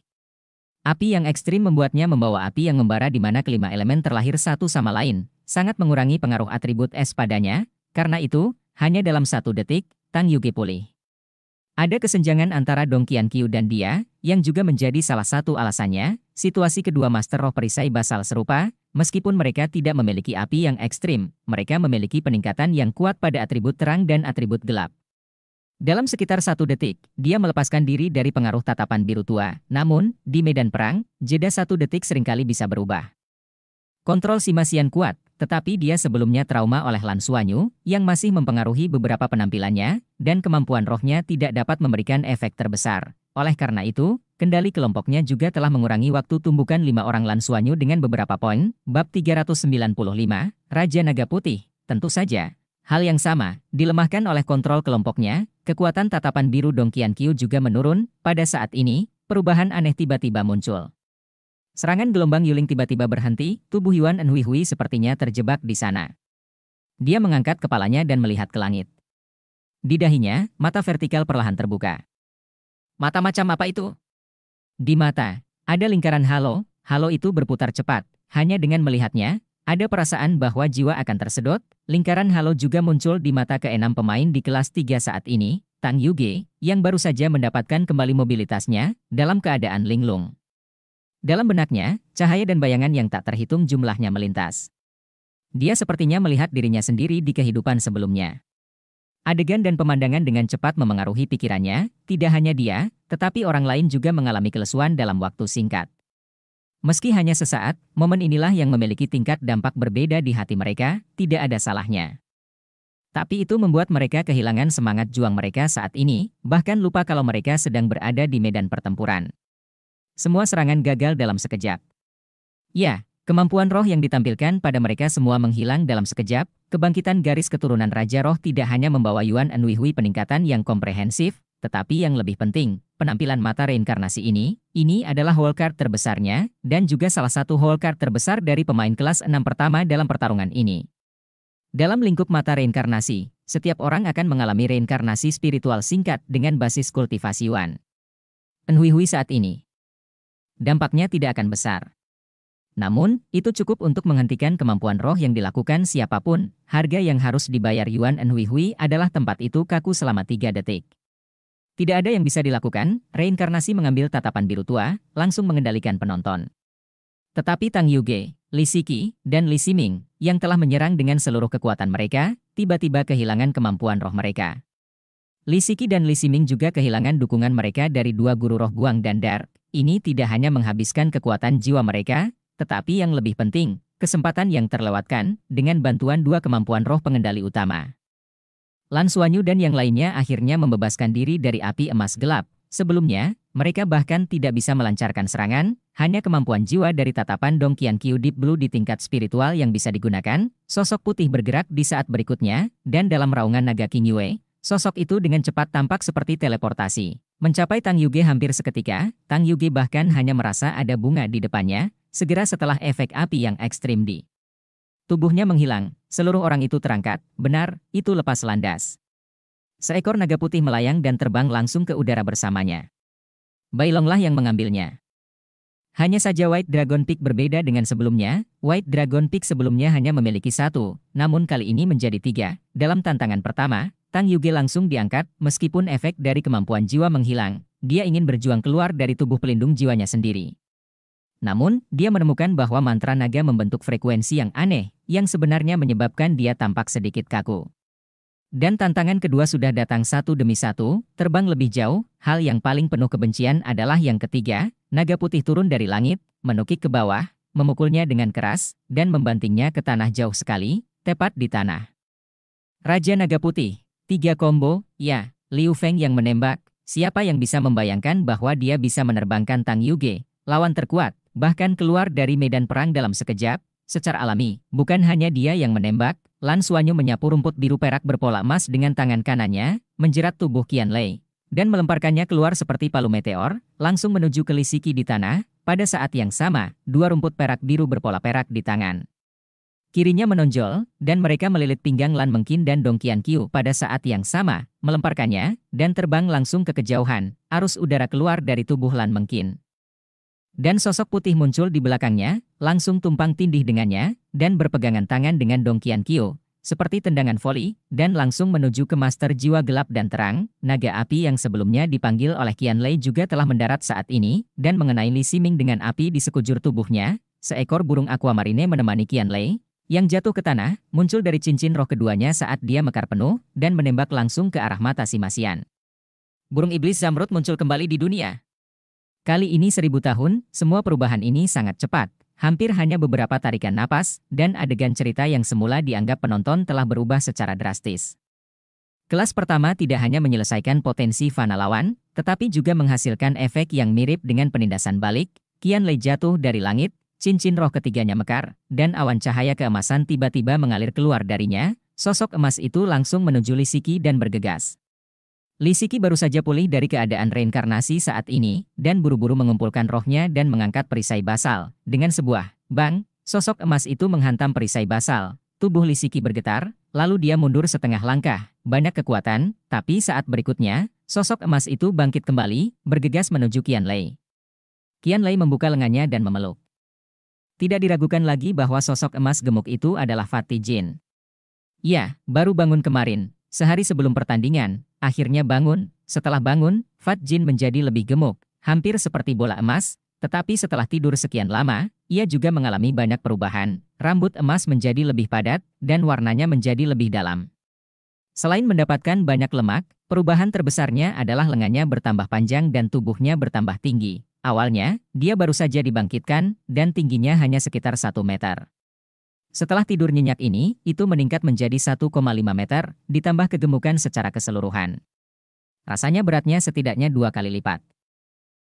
Api yang ekstrim membuatnya membawa api yang membara di mana kelima elemen terlahir satu sama lain, sangat mengurangi pengaruh atribut es padanya, karena itu, hanya dalam satu detik, Tang Yuge pulih. Ada kesenjangan antara Dong Qiu dan dia, yang juga menjadi salah satu alasannya, situasi kedua Master Roh Perisai Basal serupa, meskipun mereka tidak memiliki api yang ekstrim, mereka memiliki peningkatan yang kuat pada atribut terang dan atribut gelap. Dalam sekitar satu detik, dia melepaskan diri dari pengaruh tatapan biru tua. Namun, di medan perang, jeda satu detik seringkali bisa berubah. Kontrol si Simasian kuat, tetapi dia sebelumnya trauma oleh Lan Suanyu, yang masih mempengaruhi beberapa penampilannya, dan kemampuan rohnya tidak dapat memberikan efek terbesar. Oleh karena itu, kendali kelompoknya juga telah mengurangi waktu tumbukan lima orang Lan Suanyu dengan beberapa poin, bab 395, Raja Naga Putih. Tentu saja, Hal yang sama, dilemahkan oleh kontrol kelompoknya, kekuatan tatapan biru Dongkian Qiu juga menurun, pada saat ini, perubahan aneh tiba-tiba muncul. Serangan gelombang Yuling tiba-tiba berhenti, tubuh Yuan Enhui Hui sepertinya terjebak di sana. Dia mengangkat kepalanya dan melihat ke langit. Di dahinya, mata vertikal perlahan terbuka. Mata macam apa itu? Di mata, ada lingkaran halo, halo itu berputar cepat. Hanya dengan melihatnya, ada perasaan bahwa jiwa akan tersedot, lingkaran halo juga muncul di mata keenam pemain di kelas 3 saat ini, Tang Yuge, yang baru saja mendapatkan kembali mobilitasnya, dalam keadaan linglung. Dalam benaknya, cahaya dan bayangan yang tak terhitung jumlahnya melintas. Dia sepertinya melihat dirinya sendiri di kehidupan sebelumnya. Adegan dan pemandangan dengan cepat memengaruhi pikirannya, tidak hanya dia, tetapi orang lain juga mengalami kelesuan dalam waktu singkat. Meski hanya sesaat, momen inilah yang memiliki tingkat dampak berbeda di hati mereka, tidak ada salahnya. Tapi itu membuat mereka kehilangan semangat juang mereka saat ini, bahkan lupa kalau mereka sedang berada di medan pertempuran. Semua serangan gagal dalam sekejap. Ya, kemampuan roh yang ditampilkan pada mereka semua menghilang dalam sekejap, kebangkitan garis keturunan Raja Roh tidak hanya membawa Yuan Anhui peningkatan yang komprehensif, tetapi yang lebih penting, penampilan mata reinkarnasi ini, ini adalah hole card terbesarnya, dan juga salah satu hole card terbesar dari pemain kelas 6 pertama dalam pertarungan ini. Dalam lingkup mata reinkarnasi, setiap orang akan mengalami reinkarnasi spiritual singkat dengan basis kultivasi Yuan. enhui saat ini. Dampaknya tidak akan besar. Namun, itu cukup untuk menghentikan kemampuan roh yang dilakukan siapapun, harga yang harus dibayar Yuan enhui adalah tempat itu kaku selama 3 detik. Tidak ada yang bisa dilakukan, reinkarnasi mengambil tatapan biru tua, langsung mengendalikan penonton. Tetapi Tang Yuge, Li Siki, dan Li Siming, yang telah menyerang dengan seluruh kekuatan mereka, tiba-tiba kehilangan kemampuan roh mereka. Li Siki dan Li Siming juga kehilangan dukungan mereka dari dua guru roh Guang dan Dar. Ini tidak hanya menghabiskan kekuatan jiwa mereka, tetapi yang lebih penting, kesempatan yang terlewatkan dengan bantuan dua kemampuan roh pengendali utama. Lan Suanyu dan yang lainnya akhirnya membebaskan diri dari api emas gelap. Sebelumnya, mereka bahkan tidak bisa melancarkan serangan, hanya kemampuan jiwa dari tatapan Dong Qian Qiu Deep Blue di tingkat spiritual yang bisa digunakan, sosok putih bergerak di saat berikutnya, dan dalam raungan naga King Yue, sosok itu dengan cepat tampak seperti teleportasi. Mencapai Tang Yuge hampir seketika, Tang Yuge bahkan hanya merasa ada bunga di depannya, segera setelah efek api yang ekstrim di Tubuhnya menghilang, seluruh orang itu terangkat, benar, itu lepas landas. Seekor naga putih melayang dan terbang langsung ke udara bersamanya. Bailonglah yang mengambilnya. Hanya saja White Dragon Peak berbeda dengan sebelumnya, White Dragon Peak sebelumnya hanya memiliki satu, namun kali ini menjadi tiga. Dalam tantangan pertama, Tang Yuge langsung diangkat, meskipun efek dari kemampuan jiwa menghilang, dia ingin berjuang keluar dari tubuh pelindung jiwanya sendiri. Namun, dia menemukan bahwa mantra naga membentuk frekuensi yang aneh, yang sebenarnya menyebabkan dia tampak sedikit kaku. Dan tantangan kedua sudah datang satu demi satu, terbang lebih jauh, hal yang paling penuh kebencian adalah yang ketiga, naga putih turun dari langit, menukik ke bawah, memukulnya dengan keras, dan membantingnya ke tanah jauh sekali, tepat di tanah. Raja Naga Putih, tiga combo, ya, Liu Feng yang menembak, siapa yang bisa membayangkan bahwa dia bisa menerbangkan Tang Yuge, lawan terkuat, bahkan keluar dari medan perang dalam sekejap, secara alami. Bukan hanya dia yang menembak, Lan Suanyu menyapu rumput biru perak berpola emas dengan tangan kanannya, menjerat tubuh Qian Lei, dan melemparkannya keluar seperti palu meteor, langsung menuju ke Lisiki di tanah, pada saat yang sama, dua rumput perak biru berpola perak di tangan. Kirinya menonjol, dan mereka melilit pinggang Lan Mengkin dan Dong Qian Qiu pada saat yang sama, melemparkannya, dan terbang langsung ke kejauhan, arus udara keluar dari tubuh Lan Mengkin. Dan sosok putih muncul di belakangnya, langsung tumpang tindih dengannya, dan berpegangan tangan dengan Dong Dongkian Kyo, seperti tendangan voli, dan langsung menuju ke Master Jiwa Gelap dan Terang, naga api yang sebelumnya dipanggil oleh Qian Lei juga telah mendarat saat ini, dan mengenai Li Siming dengan api di sekujur tubuhnya, seekor burung aquamarine menemani Qian Lei, yang jatuh ke tanah, muncul dari cincin roh keduanya saat dia mekar penuh, dan menembak langsung ke arah mata si Masian. Burung iblis Zamrud muncul kembali di dunia. Kali ini seribu tahun, semua perubahan ini sangat cepat. Hampir hanya beberapa tarikan napas, dan adegan cerita yang semula dianggap penonton telah berubah secara drastis. Kelas pertama tidak hanya menyelesaikan potensi Fana lawan, tetapi juga menghasilkan efek yang mirip dengan penindasan balik, Kian Lei jatuh dari langit, cincin roh ketiganya mekar, dan awan cahaya keemasan tiba-tiba mengalir keluar darinya, sosok emas itu langsung menuju Lisiki dan bergegas. Lisiki baru saja pulih dari keadaan reinkarnasi saat ini, dan buru-buru mengumpulkan rohnya dan mengangkat perisai basal. Dengan sebuah bang, sosok emas itu menghantam perisai basal. Tubuh Lisiki bergetar, lalu dia mundur setengah langkah. Banyak kekuatan, tapi saat berikutnya, sosok emas itu bangkit kembali, bergegas menuju Kian Lei. Kian Lei membuka lengannya dan memeluk. Tidak diragukan lagi bahwa sosok emas gemuk itu adalah Fatih Jin. Ya, baru bangun kemarin, sehari sebelum pertandingan, Akhirnya bangun, setelah bangun, Fat Jin menjadi lebih gemuk, hampir seperti bola emas, tetapi setelah tidur sekian lama, ia juga mengalami banyak perubahan. Rambut emas menjadi lebih padat, dan warnanya menjadi lebih dalam. Selain mendapatkan banyak lemak, perubahan terbesarnya adalah lengannya bertambah panjang dan tubuhnya bertambah tinggi. Awalnya, dia baru saja dibangkitkan, dan tingginya hanya sekitar 1 meter. Setelah tidur nyenyak ini, itu meningkat menjadi 1,5 meter, ditambah kegemukan secara keseluruhan. Rasanya beratnya setidaknya dua kali lipat.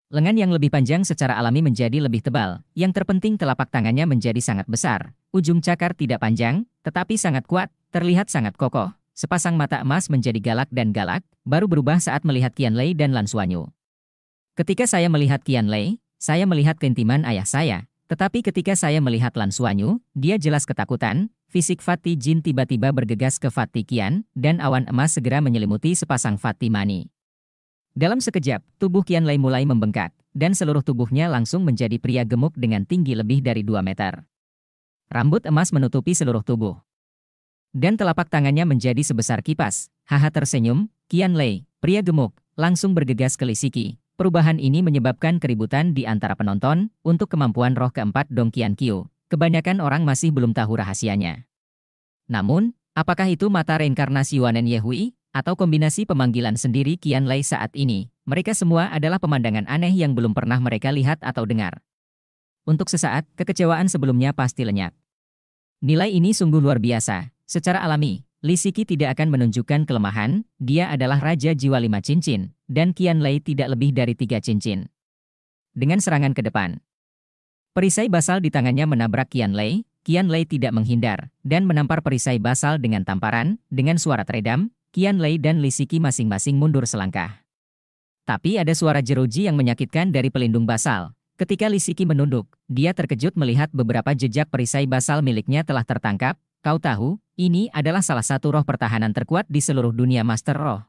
Lengan yang lebih panjang secara alami menjadi lebih tebal, yang terpenting telapak tangannya menjadi sangat besar. Ujung cakar tidak panjang, tetapi sangat kuat, terlihat sangat kokoh. Sepasang mata emas menjadi galak dan galak, baru berubah saat melihat Lei dan Lan Suanyu. Ketika saya melihat Lei, saya melihat keintiman ayah saya, tetapi ketika saya melihat Lan Suanyu, dia jelas ketakutan, fisik Fatih Jin tiba-tiba bergegas ke Fatih Kian, dan awan emas segera menyelimuti sepasang Fatih Mani. Dalam sekejap, tubuh Kian Lei mulai membengkak, dan seluruh tubuhnya langsung menjadi pria gemuk dengan tinggi lebih dari 2 meter. Rambut emas menutupi seluruh tubuh. Dan telapak tangannya menjadi sebesar kipas. Haha tersenyum, Kian Lei, pria gemuk, langsung bergegas ke Lisiki, Perubahan ini menyebabkan keributan di antara penonton untuk kemampuan roh keempat Dong Dongkian Qiu. Kebanyakan orang masih belum tahu rahasianya. Namun, apakah itu mata reinkarnasi Wanen Yehui atau kombinasi pemanggilan sendiri Qian Lei saat ini? Mereka semua adalah pemandangan aneh yang belum pernah mereka lihat atau dengar. Untuk sesaat, kekecewaan sebelumnya pasti lenyap. Nilai ini sungguh luar biasa, secara alami, Lisiki tidak akan menunjukkan kelemahan, dia adalah Raja Jiwa Lima Cincin, dan Kian Lei tidak lebih dari tiga cincin. Dengan serangan ke depan, perisai basal di tangannya menabrak Kian Lei, Kian Lei tidak menghindar, dan menampar perisai basal dengan tamparan, dengan suara teredam, Kian Lei dan Lisiki masing-masing mundur selangkah. Tapi ada suara jeruji yang menyakitkan dari pelindung basal. Ketika Lisiki menunduk, dia terkejut melihat beberapa jejak perisai basal miliknya telah tertangkap, Kau tahu, ini adalah salah satu roh pertahanan terkuat di seluruh dunia Master Roh.